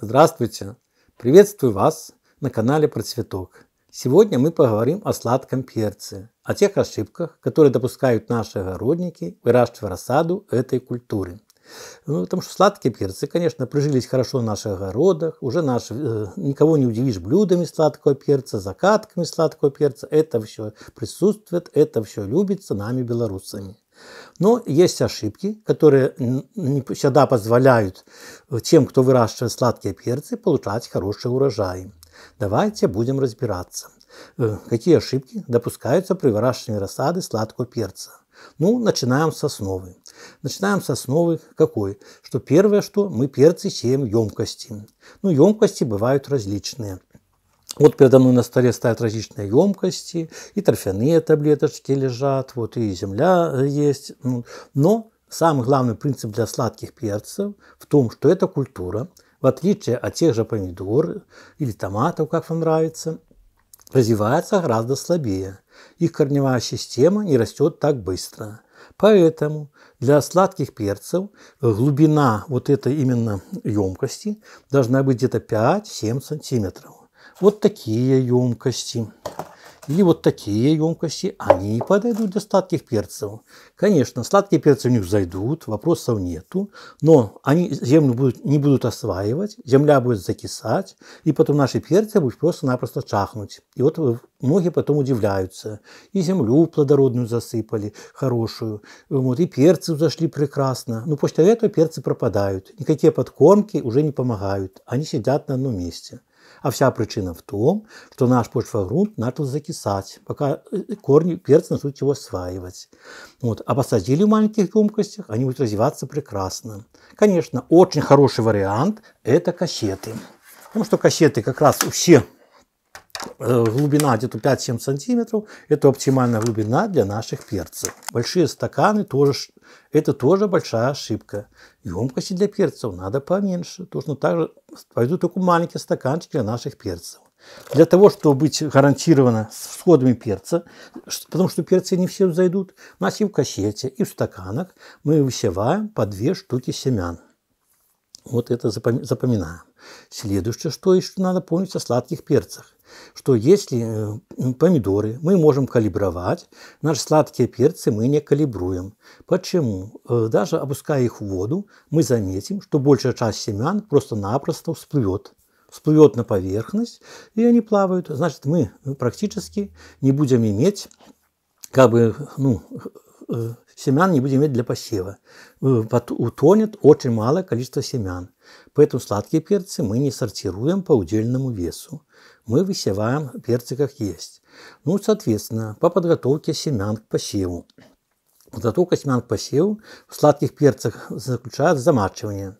Здравствуйте! Приветствую вас на канале Процветок. Сегодня мы поговорим о сладком перце, о тех ошибках, которые допускают наши огородники, выращивая рассаду этой культуры. Ну, потому что сладкие перцы, конечно, прижились хорошо в наших огородах, уже наши, э, никого не удивишь блюдами сладкого перца, закатками сладкого перца. Это все присутствует, это все любится нами, белорусами. Но есть ошибки, которые не всегда позволяют э, тем, кто выращивает сладкие перцы, получать хорошие урожаи. Давайте будем разбираться, э, какие ошибки допускаются при выращивании рассады сладкого перца. Ну, начинаем с основы. Начинаем с основы какой? Что первое, что мы перцы сеем в емкости. Ну, емкости бывают различные. Вот передо мной на столе стоят различные емкости, и торфяные таблеточки лежат, вот и земля э, есть. Ну, но самый главный принцип для сладких перцев в том, что эта культура, в отличие от тех же помидор или томатов, как вам нравится, развивается гораздо слабее. Их корневая система не растет так быстро. Поэтому для сладких перцев глубина вот этой именно емкости должна быть где-то 5-7 сантиметров. Вот такие емкости. Или вот такие емкости, они подойдут для сладких перцев. Конечно, сладкие перцы в них зайдут, вопросов нету, но они землю будут, не будут осваивать, земля будет закисать, и потом наши перцы будут просто-напросто чахнуть. И вот многие потом удивляются. И землю плодородную засыпали, хорошую, вот, и перцы зашли прекрасно. Но после этого перцы пропадают. Никакие подкормки уже не помогают, они сидят на одном месте. А вся причина в том, что наш почвогрунт начал закисать, пока э, корни перца начнут его осваивать. Вот. А посадили в маленьких емкостях, они будут развиваться прекрасно. Конечно, очень хороший вариант – это кассеты. Потому что кассеты как раз у всех. Э, глубина где-то 5-7 сантиметров. Это оптимальная глубина для наших перцев. Большие стаканы тоже, это тоже большая ошибка. Емкости для перцев надо поменьше. Точно так же пойдут только маленькие стаканчики для наших перцев. Для того, чтобы быть гарантированно с всходами перца, потому что перцы не все зайдут, у нас и в кассете, и в стаканах мы высеваем по две штуки семян. Вот это запоминаем. Следующее, что еще надо помнить о сладких перцах что если э, помидоры мы можем калибровать, наши сладкие перцы мы не калибруем. Почему? Э, даже опуская их в воду, мы заметим, что большая часть семян просто-напросто всплывет всплывет на поверхность, и они плавают. Значит, мы э, практически не будем иметь как бы, ну, Э, семян не будем иметь для посева. Э, утонет очень малое количество семян. Поэтому сладкие перцы мы не сортируем по удельному весу. Мы высеваем перцы как есть. Ну, соответственно, по подготовке семян к посеву. Подготовка семян к посеву в сладких перцах заключает замачивание.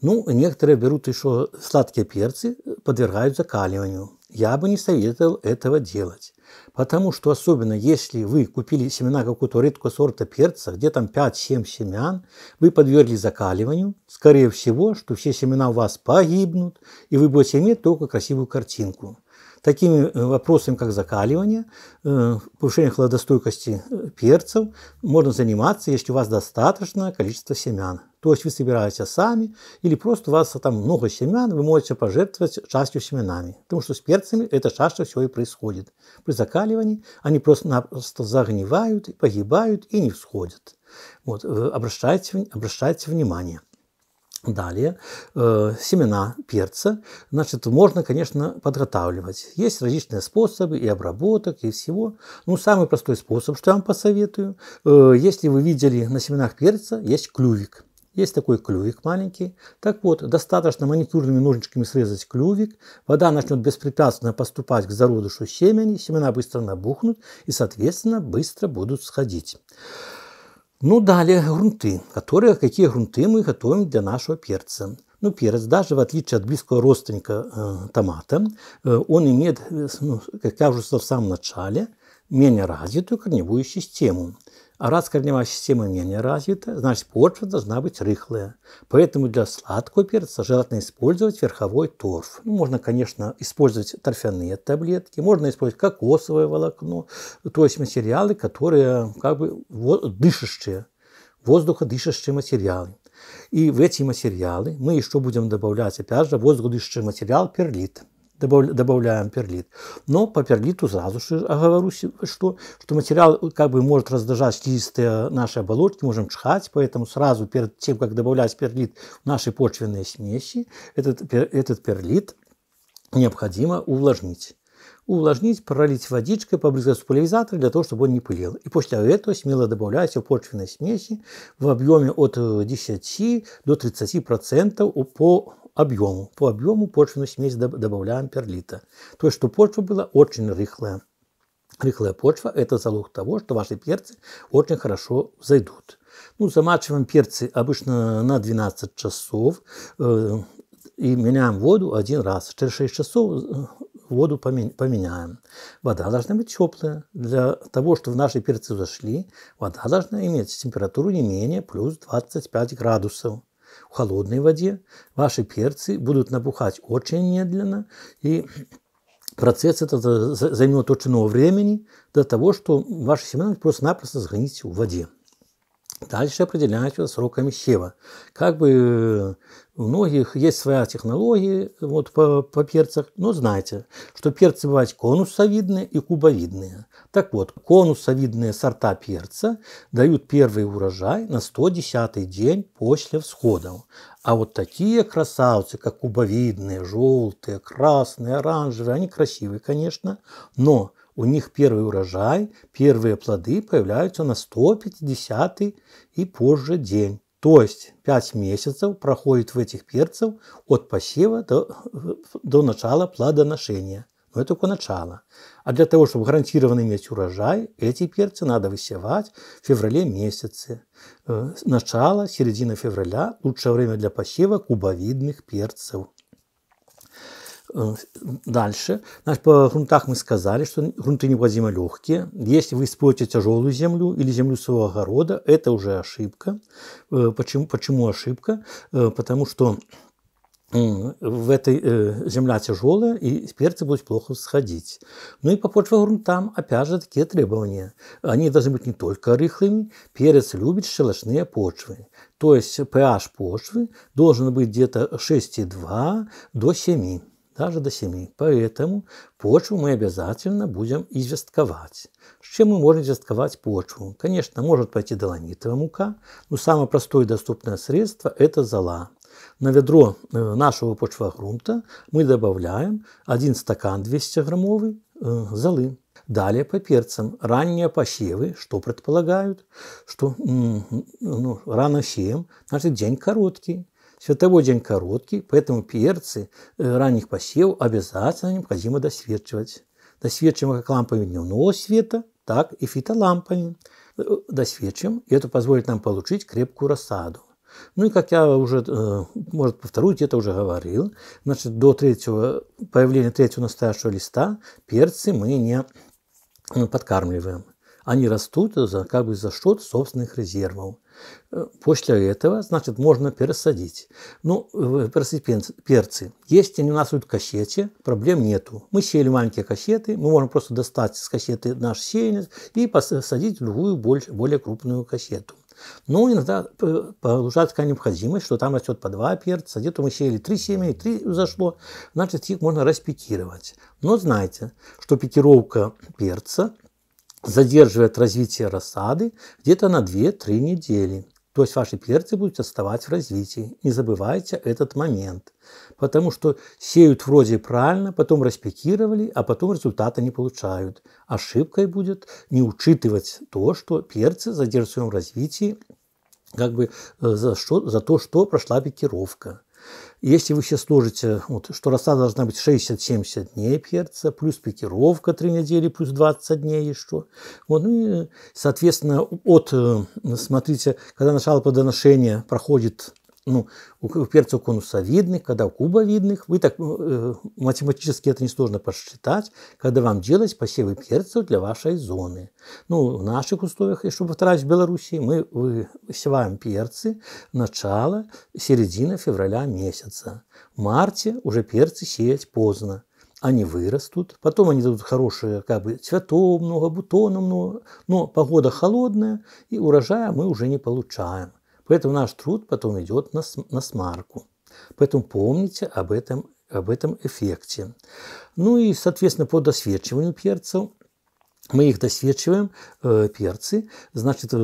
Ну, некоторые берут еще сладкие перцы, подвергают закаливанию. Я бы не советовал этого делать. Потому что особенно если вы купили семена какого-то редкого сорта перца, где там 5-7 семян, вы подвергли закаливанию, скорее всего, что все семена у вас погибнут, и вы будете иметь только красивую картинку. Такими э, вопросами, как закаливание, э, повышение холодостойкости э, перцев, можно заниматься, если у вас достаточное количество семян то есть вы собираете сами, или просто у вас там много семян, вы можете пожертвовать частью семенами. Потому что с перцами это часто всего и происходит. При закаливании они просто-напросто загнивают, погибают и не всходят. Вот, э, обращайте, обращайте внимание. Далее, э, семена перца, значит, можно, конечно, подготавливать. Есть различные способы и обработок, и всего. Ну, самый простой способ, что я вам посоветую, э, если вы видели на семенах перца, есть клювик. Есть такой клювик маленький. Так вот, достаточно маникюрными ножничками срезать клювик. Вода начнет беспрепятственно поступать к зародышу семени. Семена быстро набухнут и, соответственно, быстро будут сходить. Ну, далее грунты. Которые, какие грунты мы готовим для нашего перца? Ну, перец, даже в отличие от близкого родственника э, томата, э, он имеет, э, ну, как я уже сказал в самом начале, менее развитую корневую систему. А раз корневая система менее развита, значит почва должна быть рыхлая. Поэтому для сладкого перца желательно использовать верховой торф. Ну, можно, конечно, использовать торфяные таблетки, можно использовать кокосовое волокно, то есть материалы, которые как бы дышащие, воздуходышащие материалы. И в эти материалы мы еще будем добавлять, опять же, воздуходышащий материал перлит добавляем перлит. Но по перлиту сразу же оговорюсь, что, что материал э, как бы может раздражать слизистые наши оболочки, можем чхать, поэтому сразу перед тем, как добавлять перлит в наши почвенные смеси, этот, этот перлит необходимо увлажнить увлажнить, пролить водичкой, побрызгать с пульверизатора для того, чтобы он не пылил. И после этого смело добавляйте почвенной смеси в объеме от 10 э, до 30% по объему. По объему почвенную смесь добавляем перлита. То есть, что почва была очень рыхлая. Рыхлая почва – это залог того, что ваши перцы очень хорошо зайдут. Ну, замачиваем перцы обычно на 12 часов э, и меняем воду один раз. Через 6 часов э, воду поменяем. Вода должна быть теплая. Для того, чтобы наши перцы зашли, вода должна иметь температуру не менее плюс 25 градусов в холодной воде, ваши перцы будут набухать очень медленно, и процесс этот займет очень много времени до того, что ваши семена просто-напросто сгонится в воде. Дальше определяются сроками сева. Как бы э, у многих есть своя технология вот по, по перцах, но знаете, что перцы бывают конусовидные и кубовидные. Так вот, конусовидные сорта перца дают первый урожай на 110 день после всходов. А вот такие красавцы, как кубовидные, желтые, красные, оранжевые, они красивые, конечно, но у них первый урожай, первые плоды появляются на 150 и позже день. То есть 5 месяцев проходит в этих перцев от посева до, до начала плодоношения. Но ну, это только начало. А для того, чтобы гарантированно иметь урожай, эти перцы надо высевать в феврале месяце. Э, начало, середина февраля – лучшее время для посева кубовидных перцев. Э, дальше. Значит, по грунтах мы сказали, что грунты необходимо легкие. Если вы используете тяжелую землю или землю своего огорода, это уже ошибка. Э, почему, почему ошибка? Э, потому что в этой э, земля тяжелая, и перцы будут плохо сходить. Ну и по почвогрунтам, опять же, такие требования. Они должны быть не только рыхлыми, перец любит щелочные почвы. То есть pH почвы должен быть где-то 6,2 до 7 даже до 7. Поэтому почву мы обязательно будем известковать. С чем мы можем известковать почву? Конечно, может пойти доломитовая мука, но самое простое и доступное средство – это зола. На ведро э, нашего почвогрунта мы добавляем 1 стакан 200-граммовый э, золы. Далее по перцам. Ранние посевы, что предполагают? Что ну, рано сеем, значит день короткий. Световой день короткий, поэтому перцы э, ранних посевов обязательно необходимо досвечивать. Досвечиваем как лампами дневного света, так и фитолампами. Э, досвечиваем, и это позволит нам получить крепкую рассаду. Ну и как я уже, э, может, повторюсь, где-то уже говорил, значит, до третьего, появления третьего настоящего листа перцы мы не подкармливаем. Они растут за, как бы за счет собственных резервов. Э, после этого, значит, можно пересадить. Ну, э, перцы, перцы. Если они у нас идут кассете, проблем нету. Мы сеяли маленькие кассеты, мы можем просто достать с кассеты наш сеянец и посадить другую, больше, более крупную кассету. Но ну, иногда э, получается такая необходимость, что там растет по два перца, где-то мы сеяли три семени, три зашло, значит, их можно распикировать. Но знайте, что пикировка перца задерживает развитие рассады где-то на 2-3 недели. То есть ваши перцы будут отставать в развитии. Не забывайте этот момент. Потому что сеют вроде правильно, потом распикировали, а потом результата не получают. Ошибкой будет не учитывать то, что перцы задерживают в своем развитии как бы э, за, что, за то, что прошла пикировка. Если вы сейчас сложите, вот, что роса должна быть 60-70 дней перца, плюс пикировка 3 недели, плюс 20 дней еще. Вот, ну и, соответственно, от, э, смотрите, когда начало плодоношения проходит ну, у перцев конусовидных, когда у кубовидных. Вы так э, математически это несложно посчитать, когда вам делать посевы перцев для вашей зоны. Ну, в наших условиях, и чтобы вторая в Беларуси, мы высеваем перцы начало, середина февраля месяца. В марте уже перцы сеять поздно они вырастут, потом они дадут хорошие, как бы цветов много, бутонов много, но погода холодная, и урожая мы уже не получаем. Поэтому наш труд потом идет на, на смарку. Поэтому помните об этом, об этом эффекте. Ну и, соответственно, по досвечиванию перцев мы их досвечиваем, э, перцы, значит, э,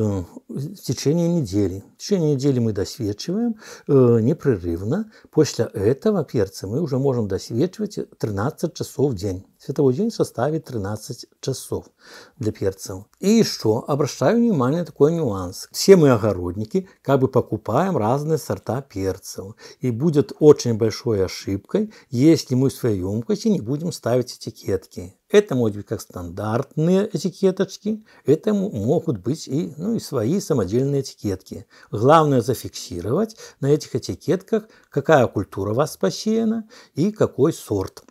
в течение недели. В течение недели мы досвечиваем э, непрерывно. После этого перцы мы уже можем досвечивать 13 часов в день. Световой день составит 13 часов для перцев. И еще обращаю внимание на такой нюанс. Все мы огородники как бы покупаем разные сорта перцев. И будет очень большой ошибкой, если мы в своей емкости не будем ставить этикетки. Это могут быть как стандартные этикеточки, это могут быть и, ну, и свои самодельные этикетки. Главное зафиксировать на этих этикетках, какая культура вас посеяна и какой сорт.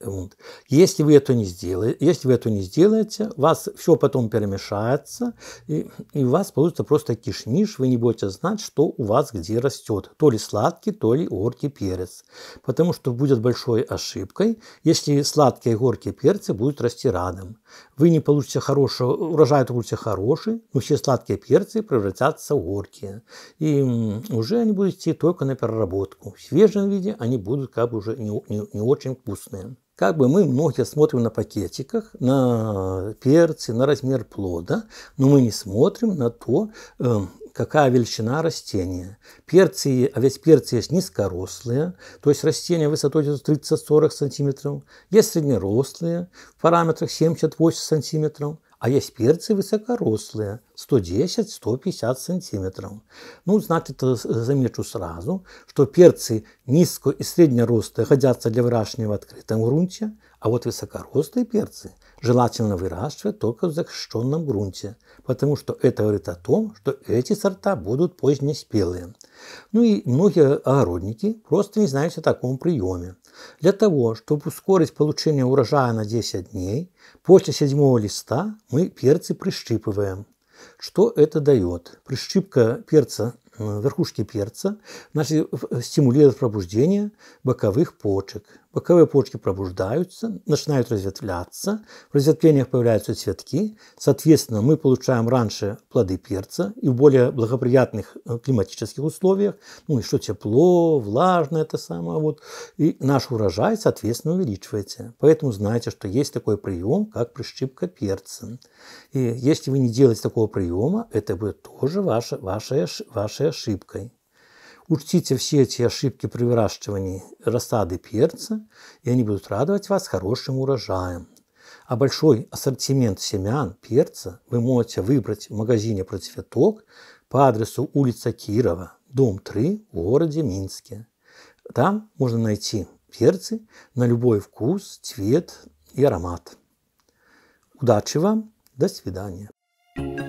Вот. Если вы это не сделаете, если вы это не сделаете, у вас все потом перемешается, и, и у вас получится просто кишмиш, вы не будете знать, что у вас где растет, то ли сладкий, то ли горький перец. Потому что будет большой ошибкой, если сладкие и горькие перцы будут расти рядом вы не получите хорошего, урожай получите хороший, но все сладкие перцы превратятся в горькие. И уже они будут идти только на переработку. В свежем виде они будут как бы уже не, не, не очень вкусные. Как бы мы многие смотрим на пакетиках, на перцы, на размер плода, но мы не смотрим на то, эм, какая величина растения. Перцы, а ведь перцы есть низкорослые, то есть растения высотой 30-40 см. Есть среднерослые в параметрах 70-80 см. А есть перцы высокорослые, 110-150 сантиметров. Ну, значит, э, замечу сразу, что перцы низко- и среднерослые годятся для выращивания в открытом грунте, а вот высокорослые перцы – Желательно выращивать только в защищенном грунте, потому что это говорит о том, что эти сорта будут позднеспелые. Ну и многие огородники просто не знают о таком приеме. Для того, чтобы ускорить получение урожая на 10 дней, после седьмого листа мы перцы прищипываем. Что это дает? Прищипка перца верхушки перца значит, э, стимулирует пробуждение боковых почек боковые почки пробуждаются, начинают разветвляться, в разветвлениях появляются цветки, соответственно, мы получаем раньше плоды перца и в более благоприятных э, климатических условиях, ну, и что, тепло, влажно это самое, вот, и наш урожай, соответственно, увеличивается. Поэтому знайте, что есть такой прием, как прищипка перца. И если вы не делаете такого приема, это будет тоже ваша, вашей, вашей ошибкой. Учтите все эти ошибки при выращивании рассады перца, и они будут радовать вас хорошим урожаем. А большой ассортимент семян перца вы можете выбрать в магазине про по адресу улица Кирова, дом 3 в городе Минске. Там можно найти перцы на любой вкус, цвет и аромат. Удачи вам, до свидания. thank you